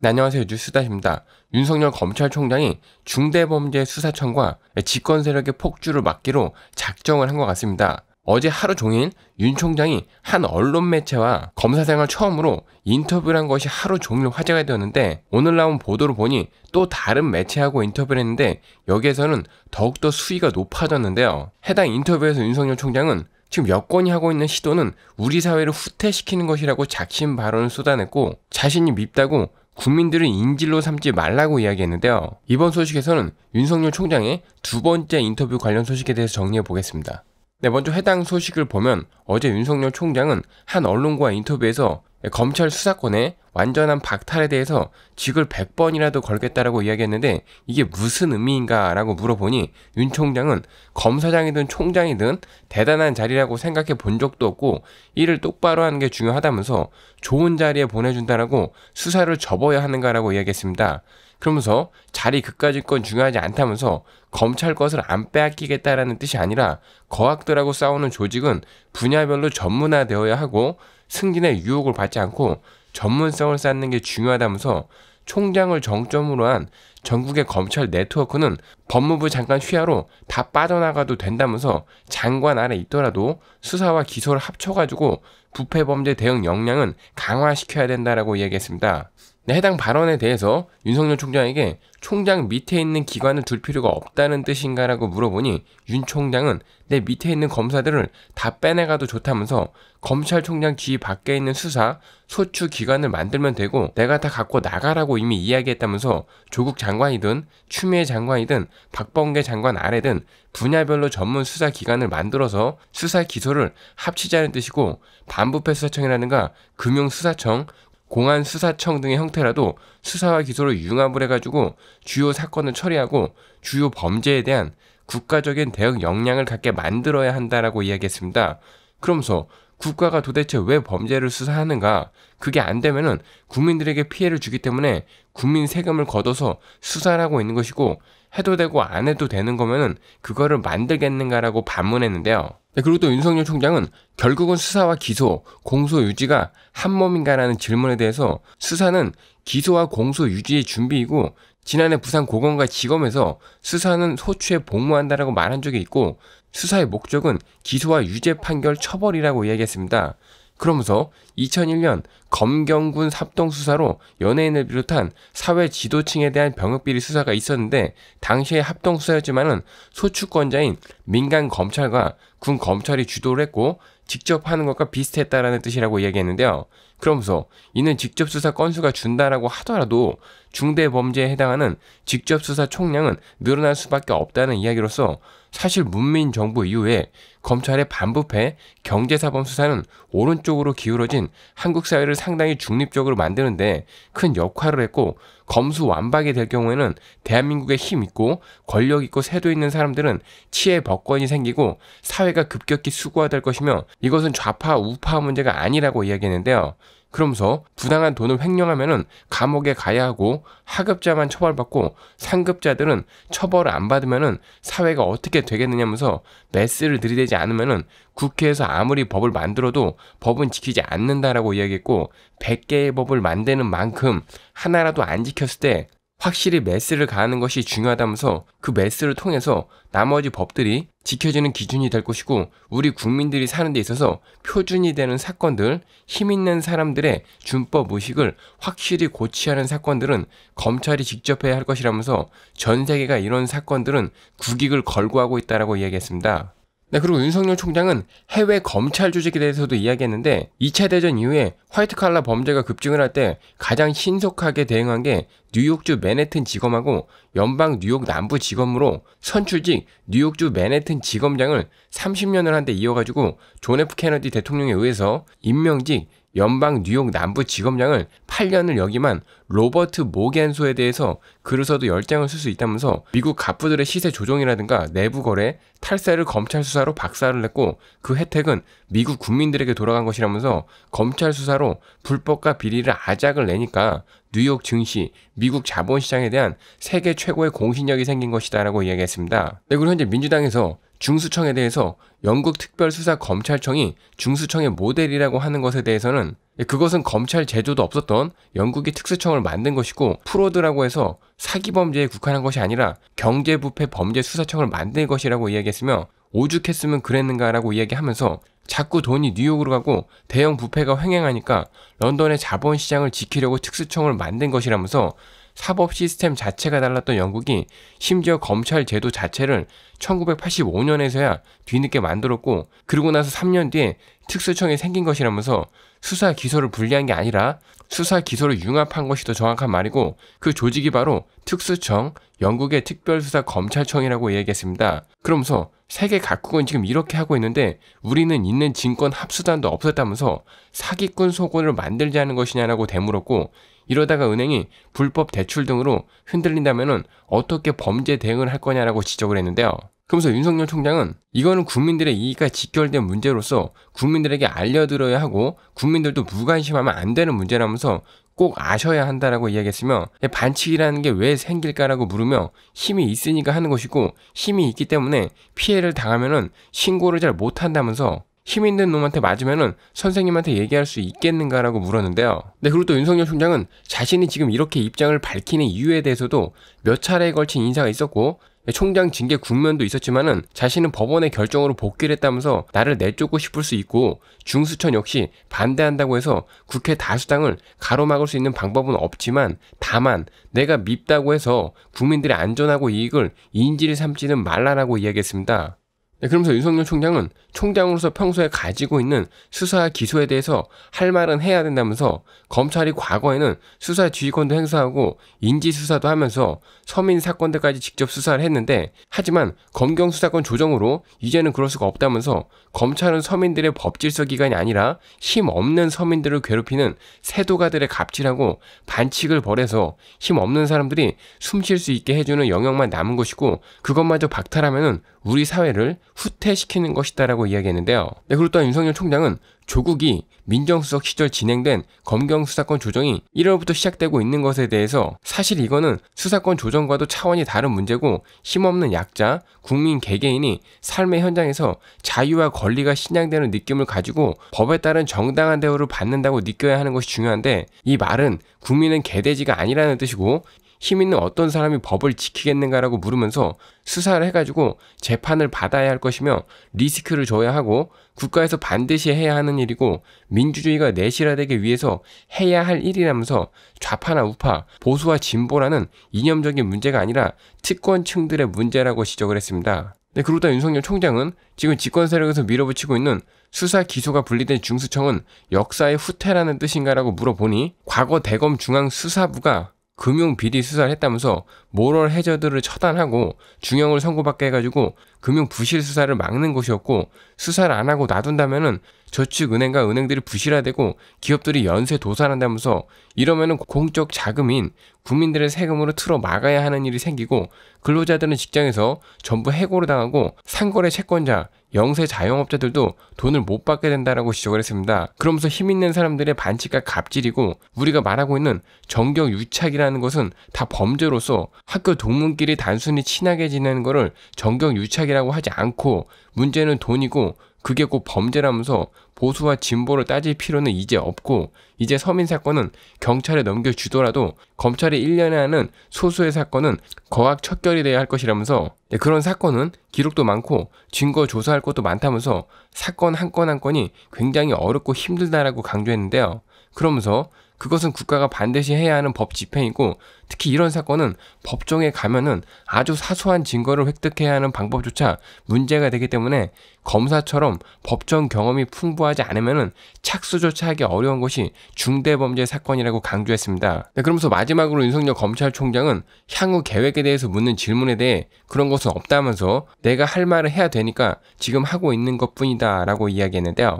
네, 안녕하세요. 뉴스다입니다. 윤석열 검찰총장이 중대범죄수사청과 집권세력의 폭주를 막기로 작정을 한 것 같습니다. 어제 하루 종일 윤 총장이 한 언론 매체와 검사 생활 처음으로 인터뷰를 한 것이 하루 종일 화제가 되었는데 오늘 나온 보도를 보니 또 다른 매체하고 인터뷰를 했는데 여기에서는 더욱더 수위가 높아졌는데요. 해당 인터뷰에서 윤석열 총장은 지금 여권이 하고 있는 시도는 우리 사회를 후퇴시키는 것이라고 작심 발언을 쏟아냈고 자신이 밉다고 국민들은 인질로 삼지 말라고 이야기했는데요. 이번 소식에서는 윤석열 총장의 두 번째 인터뷰 관련 소식에 대해서 정리해 보겠습니다. 네, 먼저 해당 소식을 보면 어제 윤석열 총장은 한 언론과 인터뷰에서 예, 검찰 수사권의 완전한 박탈에 대해서 직을 100번이라도 걸겠다라고 이야기했는데 이게 무슨 의미인가라고 물어보니 윤 총장은 검사장이든 총장이든 대단한 자리라고 생각해 본 적도 없고 일을 똑바로 하는 게 중요하다면서 좋은 자리에 보내준다라고 수사를 접어야 하는가라고 이야기했습니다. 그러면서 자리 그까짓 건 중요하지 않다면서 검찰 것을 안 빼앗기겠다라는 뜻이 아니라 거학들하고 싸우는 조직은 분야별로 전문화되어야 하고 승진의 유혹을 받지 않고 전문성을 쌓는 게 중요하다면서 총장을 정점으로 한 전국의 검찰 네트워크는 법무부 장관 휘하로 다 빠져나가도 된다면서 장관 아래 있더라도 수사와 기소를 합쳐가지고 부패범죄 대응 역량은 강화시켜야 된다라고 이야기했습니다. 네, 해당 발언에 대해서 윤석열 총장에게 총장 밑에 있는 기관을 둘 필요가 없다는 뜻인가라고 물어보니 윤 총장은 내 밑에 있는 검사들을 다 빼내가도 좋다면서 검찰총장 지휘 밖에 있는 수사, 소추 기관을 만들면 되고 내가 다 갖고 나가라고 이미 이야기했다면서 조국 장관이든 추미애 장관이든 박범계 장관 아래든 분야별로 전문 수사 기관을 만들어서 수사 기소를 합치자는 뜻이고 반부패 수사청이라든가 금융수사청, 공안 수사청 등의 형태라도 수사와 기소를 융합을 해가지고 주요 사건을 처리하고 주요 범죄에 대한 국가적인 대응 역량을 갖게 만들어야 한다라고 이야기했습니다. 그러면서 국가가 도대체 왜 범죄를 수사하는가? 그게 안 되면은 국민들에게 피해를 주기 때문에 국민 세금을 걷어서 수사를 하고 있는 것이고 해도 되고 안 해도 되는 거면은 그거를 만들겠는가라고 반문했는데요. 네, 그리고 또 윤석열 총장은 결국은 수사와 기소, 공소 유지가 한 몸인가라는 질문에 대해서 수사는 기소와 공소 유지의 준비이고 지난해 부산 고검과 지검에서 수사는 소추에 복무한다라고 말한 적이 있고 수사의 목적은 기소와 유죄 판결 처벌이라고 이야기했습니다. 그러면서 2001년 검경군 합동수사로 연예인을 비롯한 사회 지도층에 대한 병역비리 수사가 있었는데 당시에 합동수사였지만은 소추권자인 민간 검찰과 군 검찰이 주도를 했고 직접 하는 것과 비슷했다라는 뜻이라고 이야기했는데요. 그러면서 이는 직접 수사 건수가 준다라고 하더라도 중대 범죄에 해당하는 직접 수사 총량은 늘어날 수밖에 없다는 이야기로서 사실 문민 정부 이후에 검찰의 반부패, 경제사범 수사는 오른쪽으로 기울어진 한국 사회를 상당히 중립적으로 만드는데 큰 역할을 했고 검수 완박이 될 경우에는 대한민국에 힘 있고 권력 있고 세도 있는 사람들은 치의 법권이 생기고 사회가 급격히 수고화될 것이며 이것은 좌파 우파 문제가 아니라고 이야기했는데요. 그러면서 부당한 돈을 횡령하면 감옥에 가야 하고 하급자만 처벌받고 상급자들은 처벌을 안받으면 사회가 어떻게 되겠느냐면서 메스를 들이대지 않으면 국회에서 아무리 법을 만들어도 법은 지키지 않는다라고 이야기했고 100개의 법을 만드는 만큼 하나라도 안 지켰을 때 확실히 메스를 가하는 것이 중요하다면서 그 메스를 통해서 나머지 법들이 지켜지는 기준이 될 것이고 우리 국민들이 사는 데 있어서 표준이 되는 사건들, 힘 있는 사람들의 준법 의식을 확실히 고취하는 사건들은 검찰이 직접 해야 할 것이라면서 전 세계가 이런 사건들은 국익을 걸고 하고 있다라고 이야기했습니다. 네, 그리고 윤석열 총장은 해외 검찰 조직에 대해서도 이야기했는데 2차 대전 이후에 화이트 칼라 범죄가 급증을 할 때 가장 신속하게 대응한 게 뉴욕주 맨해튼 지검하고 연방 뉴욕 남부 지검으로 선출직 뉴욕주 맨해튼 지검장을 30년을 한 데 이어가지고 존 F 케네디 대통령에 의해서 임명직 연방 뉴욕 남부 지검장을 8년을 여기만 로버트 모겐소에 대해서 글을 써도 열장을 쓸 수 있다면서 미국 갑부들의 시세 조정이라든가 내부 거래, 탈세를 검찰 수사로 박살을 냈고 그 혜택은 미국 국민들에게 돌아간 것이라면서 검찰 수사로 불법과 비리를 아작을 내니까 뉴욕 증시, 미국 자본시장에 대한 세계 최고의 공신력이 생긴 것이다라고 이야기했습니다. 네, 그리고 현재 민주당에서 중수청에 대해서 영국 특별수사검찰청이 중수청의 모델이라고 하는 것에 대해서는 예, 그것은 검찰 제도도 없었던 영국의 특수청을 만든 것이고 프로드라고 해서 사기 범죄에 국한한 것이 아니라 경제부패 범죄 수사청을 만든 것이라고 이야기했으며 오죽했으면 그랬는가라고 이야기하면서 자꾸 돈이 뉴욕으로 가고 대형 부패가 횡행하니까 런던의 자본시장을 지키려고 특수청을 만든 것이라면서 사법 시스템 자체가 달랐던 영국이 심지어 검찰 제도 자체를 1985년에서야 뒤늦게 만들었고 그리고 나서 3년 뒤에 특수청이 생긴 것이라면서 수사 기소를 분리한 게 아니라 수사 기소를 융합한 것이 더 정확한 말이고 그 조직이 바로 특수청, 영국의 특별수사 검찰청이라고 얘기했습니다 그러면서 세계 각국은 지금 이렇게 하고 있는데 우리는 있는 증권 합수단도 없었다면서 사기꾼 소곤을 만들자는 것이냐라고 되물었고 이러다가 은행이 불법 대출 등으로 흔들린다면 어떻게 범죄 대응을 할 거냐라고 지적을 했는데요. 그러면서 윤석열 총장은 이거는 국민들의 이익과 직결된 문제로서 국민들에게 알려드려야 하고 국민들도 무관심하면 안 되는 문제라면서 꼭 아셔야 한다라고 이야기했으며 예, 반칙이라는 게 왜 생길까라고 물으며 힘이 있으니까 하는 것이고 힘이 있기 때문에 피해를 당하면은 신고를 잘 못한다면서 힘 있는 놈한테 맞으면은 선생님한테 얘기할 수 있겠는가라고 물었는데요. 네, 그리고 또 윤석열 총장은 자신이 지금 이렇게 입장을 밝히는 이유에 대해서도 몇 차례에 걸친 인사가 있었고 총장 징계 국면도 있었지만은 자신은 법원의 결정으로 복귀를 했다면서 나를 내쫓고 싶을 수 있고 중수천 역시 반대한다고 해서 국회 다수당을 가로막을 수 있는 방법은 없지만 다만 내가 밉다고 해서 국민들의 안전하고 이익을 인질이 삼지는 말라라고 이야기했습니다. 네, 그러면서 윤석열 총장은 총장으로서 평소에 가지고 있는 수사 기소에 대해서 할 말은 해야 된다면서 검찰이 과거에는 수사 지휘권도 행사하고 인지 수사도 하면서 서민 사건들까지 직접 수사를 했는데 하지만 검경 수사권 조정으로 이제는 그럴 수가 없다면서 검찰은 서민들의 법 질서 기관이 아니라 힘 없는 서민들을 괴롭히는 세도가들의 갑질하고 반칙을 벌여서 힘 없는 사람들이 숨 쉴 수 있게 해주는 영역만 남은 것이고 그것마저 박탈하면은 우리 사회를 후퇴시키는 것이다라고 이야기했는데요. 네, 그리고 또 윤석열 총장은 조국이 민정수석 시절 진행된 검경 수사권 조정이 1월부터 시작되고 있는 것에 대해서 사실 이거는 수사권 조정과도 차원이 다른 문제고 힘없는 약자, 국민 개개인이 삶의 현장에서 자유와 권리가 신양되는 느낌을 가지고 법에 따른 정당한 대우를 받는다고 느껴야 하는 것이 중요한데 이 말은 국민은 개돼지가 아니라는 뜻이고 힘 있는 어떤 사람이 법을 지키겠는가라고 물으면서 수사를 해가지고 재판을 받아야 할 것이며 리스크를 줘야 하고 국가에서 반드시 해야 하는 일이고 민주주의가 내실화되기 위해서 해야 할 일이라면서 좌파나 우파, 보수와 진보라는 이념적인 문제가 아니라 특권층들의 문제라고 지적을 했습니다. 네, 그러다 윤석열 총장은 지금 집권 세력에서 밀어붙이고 있는 수사 기소가 분리된 중수청은 역사의 후퇴라는 뜻인가라고 물어보니 과거 대검 중앙 수사부가 금융 비리 수사를 했다면서 모럴 해저드를 처단하고 중형을 선고받게 해가지고 금융 부실 수사를 막는 것이었고 수사를 안 하고 놔둔다면은 저축은행과 은행들이 부실화되고 기업들이 연쇄 도산한다면서 이러면 공적 자금인 국민들의 세금으로 틀어 막아야 하는 일이 생기고 근로자들은 직장에서 전부 해고를 당하고 상거래 채권자, 영세 자영업자들도 돈을 못 받게 된다라고 지적을 했습니다. 그러면서 힘 있는 사람들의 반칙과 갑질이고 우리가 말하고 있는 정경 유착이라는 것은 다 범죄로서 학교 동문끼리 단순히 친하게 지내는 것을 정경 유착이라고 하지 않고 문제는 돈이고 그게 곧 범죄라면서 보수와 진보를 따질 필요는 이제 없고 이제 서민 사건은 경찰에 넘겨주더라도 검찰이 1년에 하는 소수의 사건은 거학 척결이 돼야 할 것이라면서 예, 그런 사건은 기록도 많고 증거 조사할 것도 많다면서 사건 한 건한 한 건이 굉장히 어렵고 힘들다라고 강조했는데요. 그러면서 그것은 국가가 반드시 해야 하는 법 집행이고 특히 이런 사건은 법정에 가면은 아주 사소한 증거를 획득해야 하는 방법조차 문제가 되기 때문에 검사처럼 법정 경험이 풍부하지 않으면은 착수조차 하기 어려운 것이 중대범죄 사건이라고 강조했습니다. 네, 그러면서 마지막으로 윤석열 검찰총장은 향후 계획에 대해서 묻는 질문에 대해 그런 것은 없다면서 내가 할 말을 해야 되니까 지금 하고 있는 것 뿐이다 라고 이야기했는데요.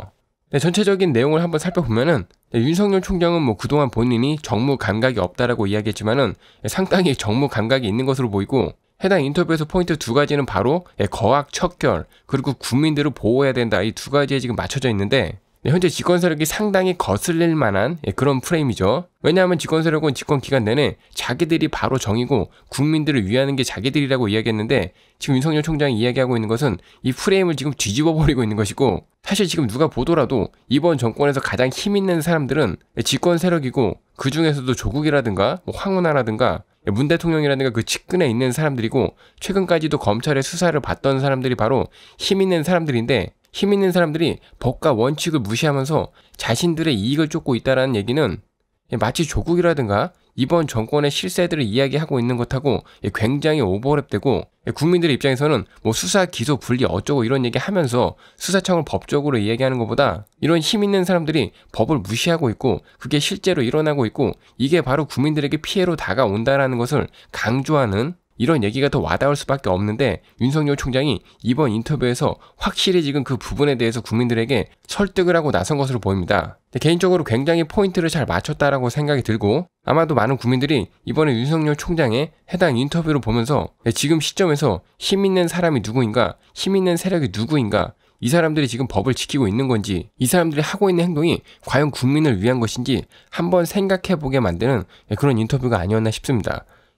네, 전체적인 내용을 한번 살펴보면은 네, 윤석열 총장은 뭐 그동안 본인이 정무 감각이 없다라고 이야기했지만은 예, 상당히 정무 감각이 있는 것으로 보이고 해당 인터뷰에서 포인트 두 가지는 바로 예, 거학 척결 그리고 국민들을 보호해야 된다 이 두 가지에 지금 맞춰져 있는데 현재 직권 세력이 상당히 거슬릴 만한 예, 그런 프레임이죠. 왜냐하면 직권 세력은 집권 기간 내내 자기들이 바로 정이고 국민들을 위하는 게 자기들이라고 이야기했는데 지금 윤석열 총장이 이야기하고 있는 것은 이 프레임을 지금 뒤집어 버리고 있는 것이고 사실 지금 누가 보더라도 이번 정권에서 가장 힘 있는 사람들은 직권 세력이고 그 중에서도 조국이라든가 뭐 황운하라든가 예, 문 대통령이라든가 그 측근에 있는 사람들이고 최근까지도 검찰의 수사를 받던 사람들이 바로 힘 있는 사람들인데 힘 있는 사람들이 법과 원칙을 무시하면서 자신들의 이익을 쫓고 있다는 얘기는 예, 마치 조국이라든가 이번 정권의 실세들을 이야기하고 있는 것하고 예, 굉장히 오버랩되고 예, 국민들의 입장에서는 뭐 수사 기소 분리 어쩌고 이런 얘기 하면서 수사청을 법적으로 이야기하는 것보다 이런 힘 있는 사람들이 법을 무시하고 있고 그게 실제로 일어나고 있고 이게 바로 국민들에게 피해로 다가온다라는 것을 강조하는 이런 얘기가 더 와닿을 수밖에 없는데 윤석열 총장이 이번 인터뷰에서 확실히 지금 그 부분에 대해서 국민들에게 설득을 하고 나선 것으로 보입니다. 개인적으로 굉장히 포인트를 잘 맞췄다라고 생각이 들고 아마도 많은 국민들이 이번에 윤석열 총장의 해당 인터뷰를 보면서 네, 지금 시점에서 힘 있는 사람이 누구인가, 힘 있는 세력이 누구인가, 이 사람들이 지금 법을 지키고 있는 건지, 이 사람들이 하고 있는 행동이 과연 국민을 위한 것인지 한번 생각해 보게 만드는 네, 그런 인터뷰가 아니었나 싶습니다.